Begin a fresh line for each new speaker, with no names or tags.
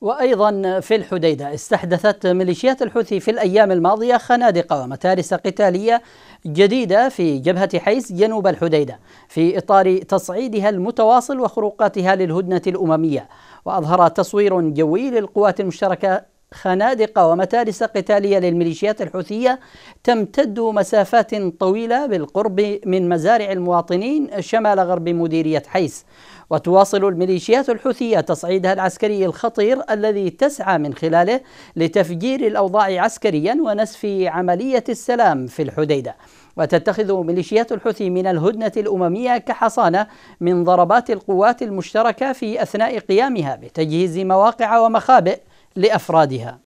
وأيضا في الحديدة استحدثت ميليشيات الحوثي في الأيام الماضية خنادق ومتارس قتالية جديدة في جبهة حيس جنوب الحديدة في إطار تصعيدها المتواصل وخروقاتها للهدنة الأممية وأظهر تصوير جوي للقوات المشتركة خنادق ومتارس قتالية للميليشيات الحوثية تمتد مسافات طويلة بالقرب من مزارع المواطنين شمال غرب مديرية حيس وتواصل الميليشيات الحوثية تصعيدها العسكري الخطير الذي تسعى من خلاله لتفجير الأوضاع عسكريا ونسف عملية السلام في الحديدة وتتخذ ميليشيات الحوثي من الهدنة الأممية كحصانة من ضربات القوات المشتركة في أثناء قيامها بتجهيز مواقع ومخابئ لأفرادها